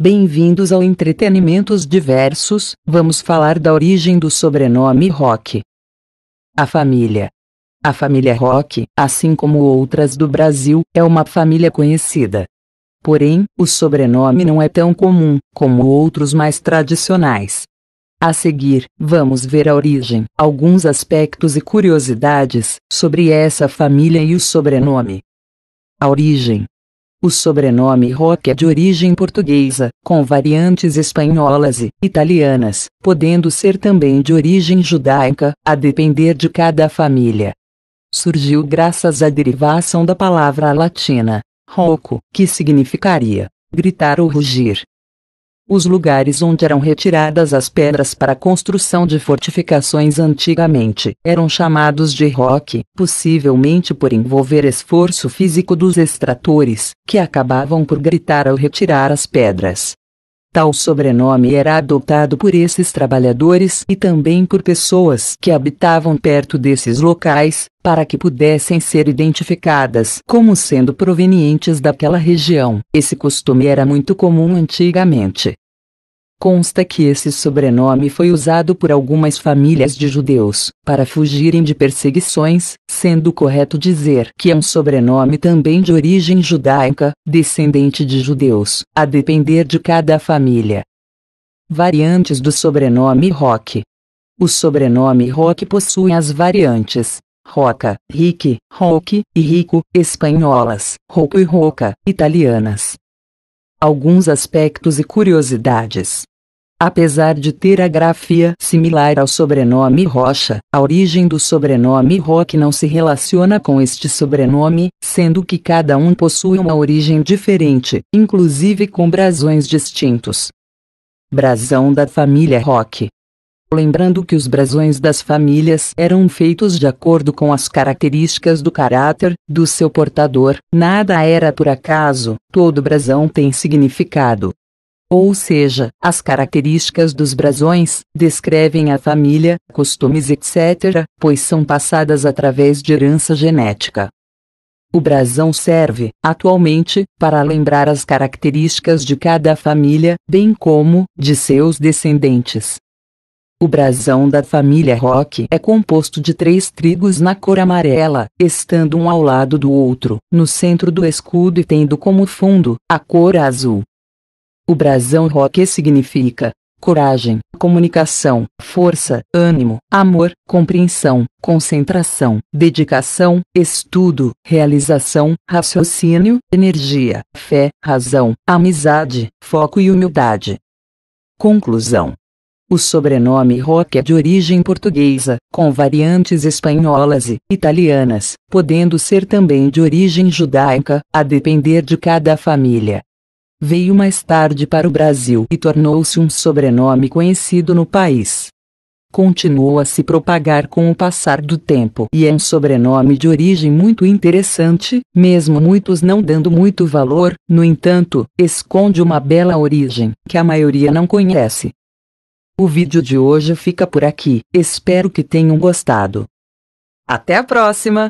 Bem-vindos ao Entretenimentos Diversos, vamos falar da origem do sobrenome Rock. A família. A família Rock, assim como outras do Brasil, é uma família conhecida. Porém, o sobrenome não é tão comum como outros mais tradicionais. A seguir, vamos ver a origem, alguns aspectos e curiosidades sobre essa família e o sobrenome. A origem. O sobrenome Roque é de origem portuguesa, com variantes espanholas e italianas, podendo ser também de origem judaica, a depender de cada família. Surgiu graças à derivação da palavra latina, roco, que significaria gritar ou rugir, os lugares onde eram retiradas as pedras para a construção de fortificações antigamente eram chamados de rock, possivelmente por envolver esforço físico dos extratores, que acabavam por gritar ao retirar as pedras. Tal sobrenome era adotado por esses trabalhadores e também por pessoas que habitavam perto desses locais, para que pudessem ser identificadas como sendo provenientes daquela região. Esse costume era muito comum antigamente, Consta que esse sobrenome foi usado por algumas famílias de judeus para fugirem de perseguições, sendo correto dizer que é um sobrenome também de origem judaica, descendente de judeus, a depender de cada família. Variantes do sobrenome Rock. O sobrenome Rock possui as variantes Roca, Rick, Rock e Rico, espanholas, Rocco e Roca, italianas. Alguns aspectos e curiosidades. Apesar de ter a grafia similar ao sobrenome Rocha, a origem do sobrenome Rock não se relaciona com este sobrenome, sendo que cada um possui uma origem diferente, inclusive com brasões distintos. Brasão da família Rock. Lembrando que os brasões das famílias eram feitos de acordo com as características do caráter do seu portador, nada era por acaso, todo brasão tem significado ou seja, as características dos brasões, descrevem a família, costumes etc., pois são passadas através de herança genética. O brasão serve, atualmente, para lembrar as características de cada família, bem como de seus descendentes. O brasão da família Roque é composto de três trigos na cor amarela, estando um ao lado do outro, no centro do escudo e tendo como fundo a cor azul. O brasão rock significa coragem, comunicação, força, ânimo, amor, compreensão, concentração, dedicação, estudo, realização, raciocínio, energia, fé, razão, amizade, foco e humildade. Conclusão. O sobrenome Rock é de origem portuguesa, com variantes espanholas e italianas, podendo ser também de origem judaica, a depender de cada família. Veio mais tarde para o Brasil e tornou-se um sobrenome conhecido no país. Continuou a se propagar com o passar do tempo e é um sobrenome de origem muito interessante, mesmo muitos não dando muito valor, no entanto, esconde uma bela origem que a maioria não conhece. O vídeo de hoje fica por aqui, espero que tenham gostado. Até a próxima!